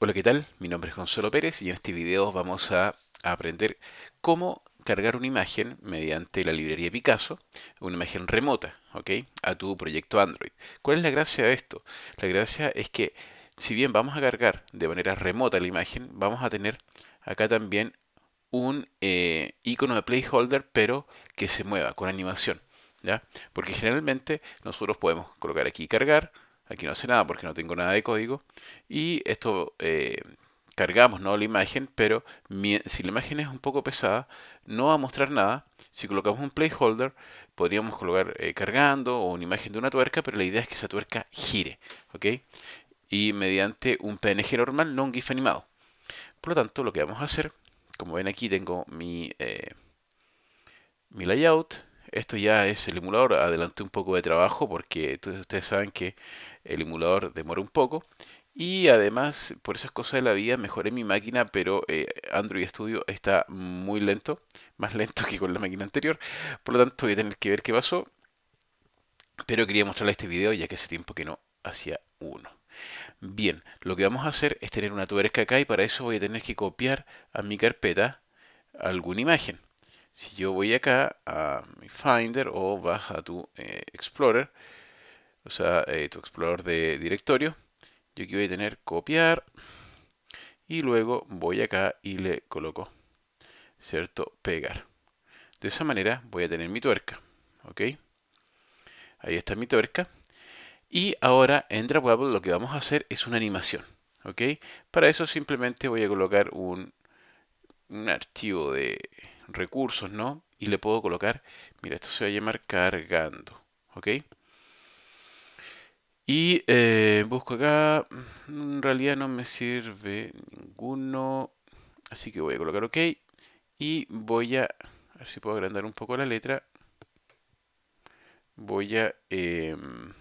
Hola, ¿qué tal? Mi nombre es Gonzalo Pérez y en este video vamos a, aprender cómo cargar una imagen mediante la librería Picasso, una imagen remota, ¿ok? A tu proyecto Android. ¿Cuál es la gracia de esto? La gracia es que si bien vamos a cargar de manera remota la imagen, vamos a tener acá también un eh, icono de placeholder, pero que se mueva con animación, ¿ya? Porque generalmente nosotros podemos colocar aquí cargar, Aquí no hace nada porque no tengo nada de código. Y esto eh, cargamos ¿no? la imagen, pero si la imagen es un poco pesada, no va a mostrar nada. Si colocamos un placeholder, podríamos colocar eh, cargando o una imagen de una tuerca, pero la idea es que esa tuerca gire. Y mediante un PNG normal, no un GIF animado. Por lo tanto, lo que vamos a hacer, como ven aquí tengo mi, eh, mi layout. Esto ya es el emulador. Adelanté un poco de trabajo porque ustedes saben que el emulador demora un poco. Y además, por esas cosas de la vida, mejoré mi máquina, pero eh, Android Studio está muy lento, más lento que con la máquina anterior. Por lo tanto, voy a tener que ver qué pasó. Pero quería mostrarle este video ya que hace tiempo que no hacía uno. Bien, lo que vamos a hacer es tener una tuerca acá y para eso voy a tener que copiar a mi carpeta alguna imagen. Si yo voy acá a mi Finder o vas a tu eh, Explorer, o sea, eh, tu explorador de directorio. Yo aquí voy a tener copiar y luego voy acá y le coloco, ¿cierto? Pegar. De esa manera voy a tener mi tuerca, ¿ok? Ahí está mi tuerca. Y ahora en Drawable lo que vamos a hacer es una animación, ¿ok? Para eso simplemente voy a colocar un, un archivo de recursos, ¿no? Y le puedo colocar, mira, esto se va a llamar cargando, ¿ok? Y eh, busco acá. En realidad no me sirve ninguno. Así que voy a colocar OK. Y voy a... A ver si puedo agrandar un poco la letra. Voy a... Em,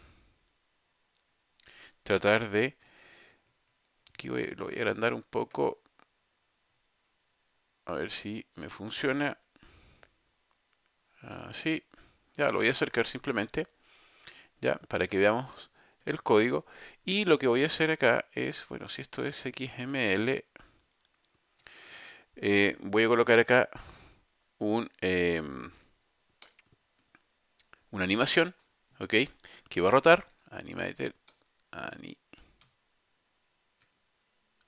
tratar de... Aquí lo voy a agrandar un poco. A ver si me funciona. Así. Ah, ya, lo voy a acercar simplemente. Ya, para que veamos el código. Y lo que voy a hacer acá es, bueno, si esto es XML, eh, voy a colocar acá un, em, una animación, ¿ok? Que va a rotar. animator ani,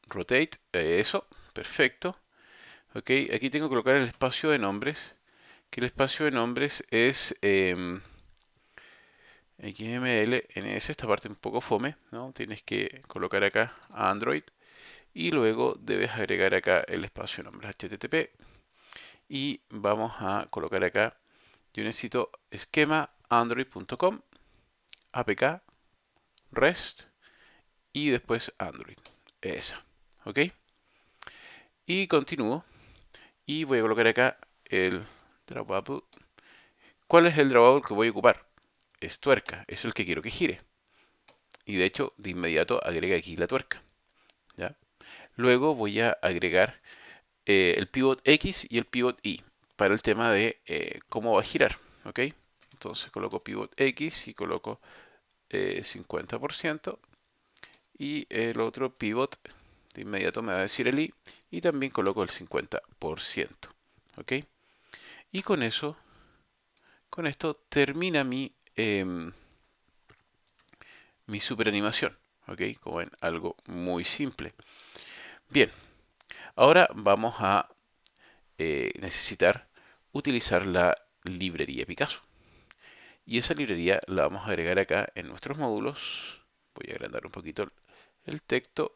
rotate, eso, perfecto. Ok, aquí tengo que colocar el espacio de nombres, que el espacio de nombres es... Em, ns, esta parte un poco fome, ¿no? Tienes que colocar acá Android y luego debes agregar acá el espacio nombre HTTP y vamos a colocar acá, yo necesito esquema android.com, APK, REST y después Android, esa, ¿ok? Y continúo y voy a colocar acá el drawable. ¿Cuál es el drawable que voy a ocupar? es tuerca, es el que quiero que gire. Y de hecho, de inmediato agrega aquí la tuerca. ¿ya? Luego voy a agregar eh, el pivot X y el pivot Y para el tema de eh, cómo va a girar. Entonces coloco pivot X y coloco 50%. Eh, y el otro pivot de inmediato me va a decir el Y y también coloco el 50%. ¿ok? Y con eso, con esto termina mi eh, mi superanimación. ¿Ok? Como ven, algo muy simple. Bien, ahora vamos a eh, necesitar utilizar la librería Picasso. Y esa librería la vamos a agregar acá en nuestros módulos. Voy a agrandar un poquito el texto.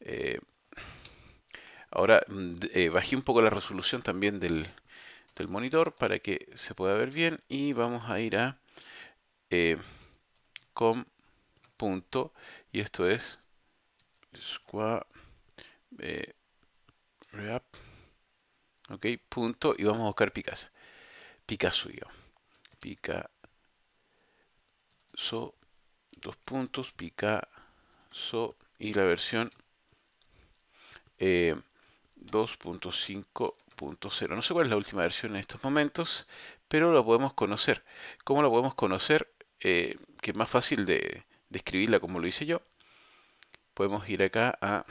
Eh, ahora mm, eh, bajé un poco la resolución también del, del monitor para que se pueda ver bien y vamos a ir a eh, com punto y esto es square eh, ok punto y vamos a buscar Picasso Picasso pica so dos puntos so y la versión eh, 2.5 no sé cuál es la última versión en estos momentos, pero la podemos conocer. ¿Cómo la podemos conocer? Eh, que es más fácil de, describirla como lo hice yo. Podemos ir acá a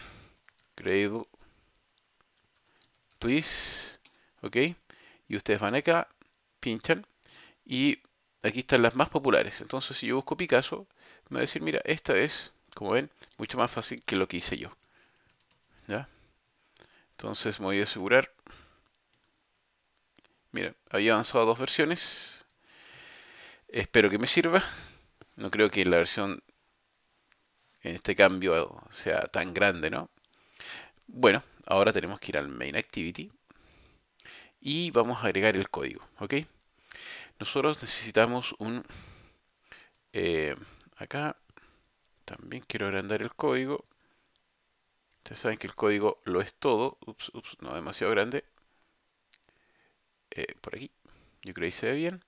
Gradle, please, ok, y ustedes van acá, pinchan, y aquí están las más populares. Entonces si yo busco Picasso, me va a decir, mira, esta es, como ven, mucho más fácil que lo que hice yo. ¿Ya? Entonces me voy a asegurar Mira, había avanzado dos versiones. Espero que me sirva. No creo que la versión en este cambio sea tan grande, ¿no? Bueno, ahora tenemos que ir al main activity y vamos a agregar el código, ¿ok? Nosotros necesitamos un... Eh, acá también quiero agrandar el código. Ustedes saben que el código lo es todo. Ups, ups, no demasiado grande. Eh, por aquí. Yo creo que se ve bien.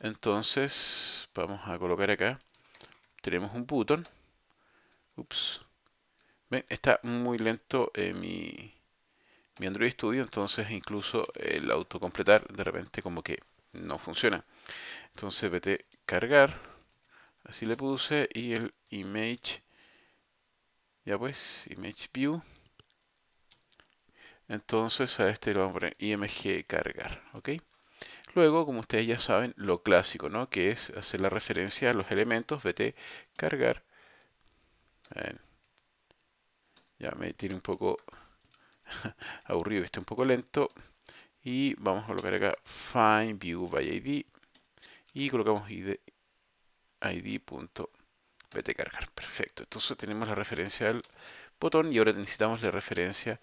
Entonces, vamos a colocar acá. Tenemos un botón. Ups. está muy lento eh, mi, mi Android Studio, entonces incluso el autocompletar de repente como que no funciona. Entonces vete cargar, así le puse, y el image, ya pues, image view, entonces a este le vamos a poner img cargar, ¿ok? Luego, como ustedes ya saben, lo clásico, ¿no? Que es hacer la referencia a los elementos, vt cargar. Ya me tiene un poco aburrido, está un poco lento. Y vamos a colocar acá find view by id y colocamos id, cargar. Perfecto. Entonces tenemos la referencia al botón y ahora necesitamos la referencia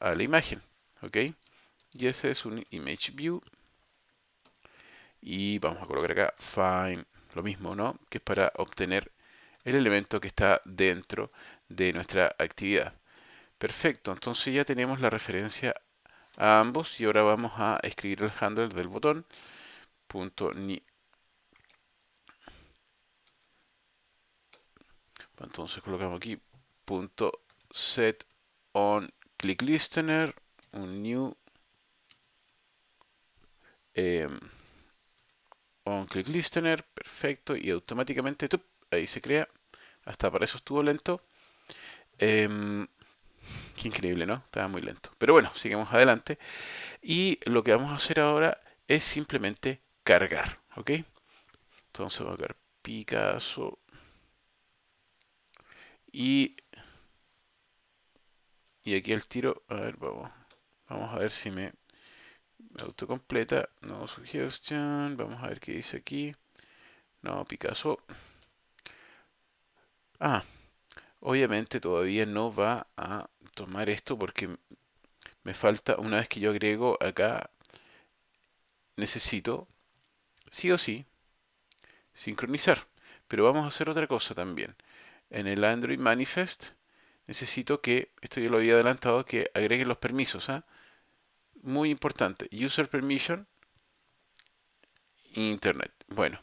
a la imagen. ¿Ok? Y ese es un image view. Y vamos a colocar acá find, lo mismo, ¿no? Que es para obtener el elemento que está dentro de nuestra actividad. Perfecto, entonces ya tenemos la referencia a ambos y ahora vamos a escribir el handle del botón punto ni. Entonces colocamos aquí punto set on click listener, un new em, Un on click listener, perfecto, y automáticamente ahí se crea. Hasta para eso estuvo lento. Em, qué increíble, ¿no? Estaba muy lento. Pero bueno, sigamos adelante. Y lo que vamos a hacer ahora es simplemente cargar, ¿ok? Entonces vamos a cargar Picasso. Y y aquí el tiro, a ver, vamos. Vamos a ver si me autocompleta. No suggestion. Vamos a ver qué dice aquí. No, Picasso. Ah, obviamente todavía no va a tomar esto porque me falta, una vez que yo agrego acá, necesito, sí o sí, sincronizar. Pero vamos a hacer otra cosa también. En el Android Manifest necesito que, esto yo lo había adelantado, que agreguen los permisos. ¿ah? Muy importante, user permission, internet. Bueno,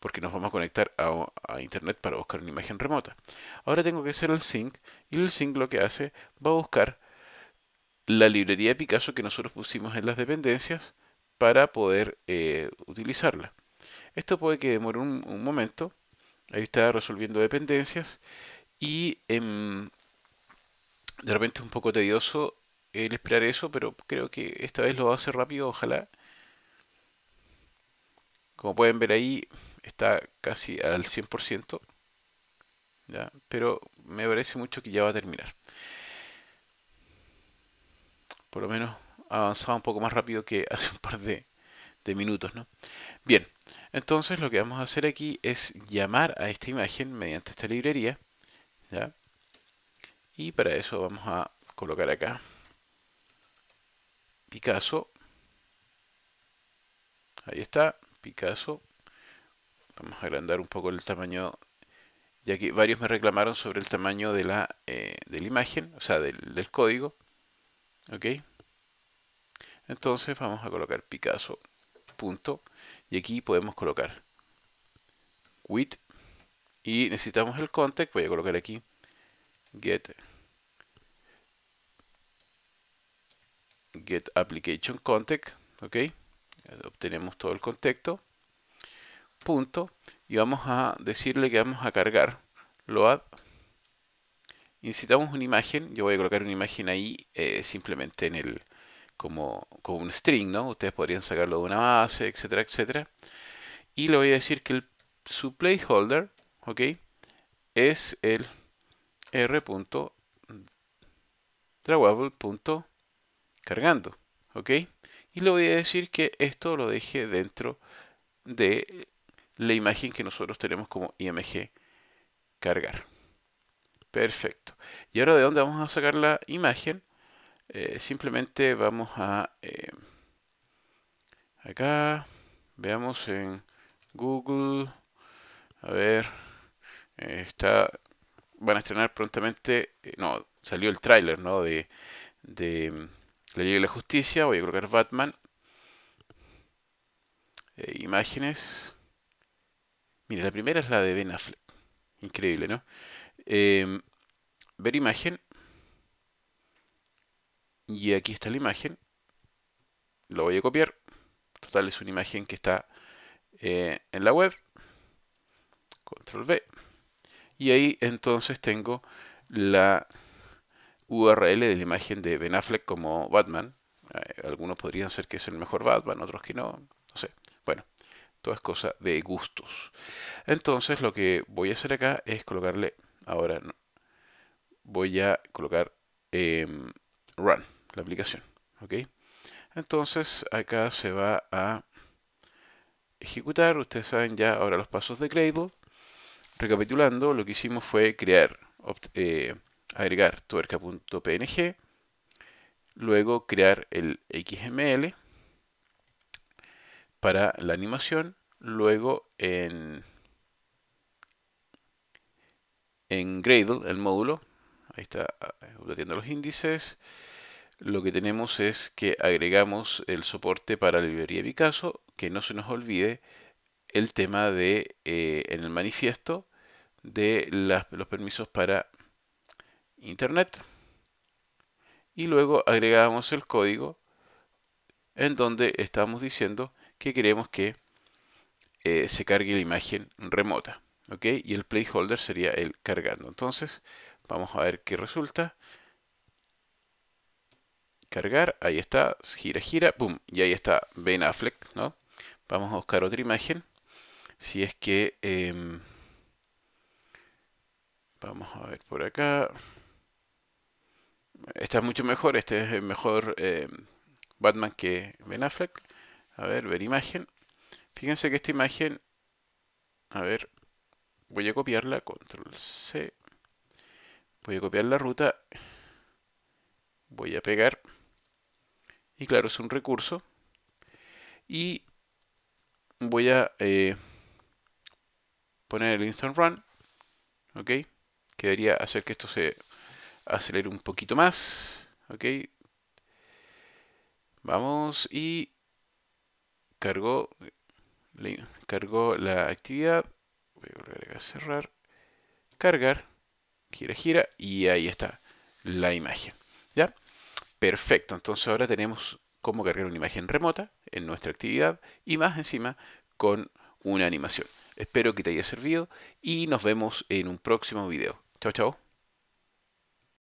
porque nos vamos a conectar a, internet para buscar una imagen remota. Ahora tengo que hacer el sync y el sync lo que hace va a buscar la librería de Picasso que nosotros pusimos en las dependencias para poder eh, utilizarla. Esto puede que demore un, momento. Ahí está resolviendo dependencias y en... Em, de repente es un poco tedioso el esperar eso, pero creo que esta vez lo va a hacer rápido, ojalá. Como pueden ver ahí, está casi al 100%. ¿ya? Pero me parece mucho que ya va a terminar. Por lo menos avanzaba un poco más rápido que hace un par de, minutos. ¿no? Bien, entonces lo que vamos a hacer aquí es llamar a esta imagen mediante esta librería. ¿ya? Y para eso vamos a colocar acá Picasso. Ahí está, Picasso. Vamos a agrandar un poco el tamaño, ya que varios me reclamaron sobre el tamaño de la, eh, de la imagen, o sea, del, código. ¿Ok? Entonces vamos a colocar Picasso. Punto. Y aquí podemos colocar width. Y necesitamos el context. Voy a colocar aquí get get application context, ok, obtenemos todo el contexto, punto, y vamos a decirle que vamos a cargar load, incitamos una imagen, yo voy a colocar una imagen ahí eh, simplemente en el, como, un string, Ustedes podrían sacarlo de una base, etcétera, etcétera. Y le voy a decir que el, su placeholder, ¿ok? Es el r.drawable.com cargando. ¿Ok? Y le voy a decir que esto lo deje dentro de la imagen que nosotros tenemos como img cargar. Perfecto. Y ahora de dónde vamos a sacar la imagen. Eh, simplemente vamos a eh, acá. Veamos en Google. A ver. Eh, está. Van a estrenar prontamente. no, salió el tráiler, ¿no? de le Liga la Justicia, voy a colocar Batman. Eh, imágenes. Mira, la primera es la de Ben Affleck. Increíble, ¿no? Em, ver imagen. Y aquí está la imagen. Lo voy a copiar. Total, es una imagen que está eh, en la web. Control V. Y ahí entonces tengo la URL de la imagen de Ben Affleck como Batman. Eh, algunos podrían ser que es el mejor Batman, otros que no, no sé. Bueno, todo es cosa de gustos. Entonces lo que voy a hacer acá es colocarle, ahora voy a colocar em, Run, la aplicación. ¿ok? Entonces acá se va a ejecutar, ustedes saben ya ahora los pasos de Gradle. Recapitulando, lo que hicimos fue crear eh, agregar tuerca.png, luego crear el XML para la animación, luego en, en Gradle, el módulo, ahí está obteniendo los índices, lo que tenemos es que agregamos el soporte para la librería Picasso, que no se nos olvide el tema de, eh, en el manifiesto, de los permisos para internet. Y luego agregamos el código en donde estamos diciendo que queremos que eh, se cargue la imagen remota. ¿ok? Y el placeholder sería el cargando. Entonces, vamos a ver qué resulta. Cargar, ahí está, gira, gira, boom, y ahí está Ben Affleck, ¿no? Vamos a buscar otra imagen. Si es que... Em, vamos a ver por acá. Esta es mucho mejor, este es el eh, mejor eh, Batman que Ben Affleck. A ver, ver imagen. Fíjense que esta imagen, a ver, voy a copiarla, control C. Voy a copiar la ruta, voy a pegar. Y claro, es un recurso. Y voy a eh, poner el instant run. ¿Ok? Que hacer que esto se acelerar un poquito más. Ok. Vamos y cargó, la actividad. Voy a volver a cerrar. Cargar. Gira, gira. Y ahí está la imagen. ¿Ya? Perfecto. Entonces ahora tenemos cómo cargar una imagen remota en nuestra actividad y más encima con una animación. Espero que te haya servido y nos vemos en un próximo video. Chao, chao.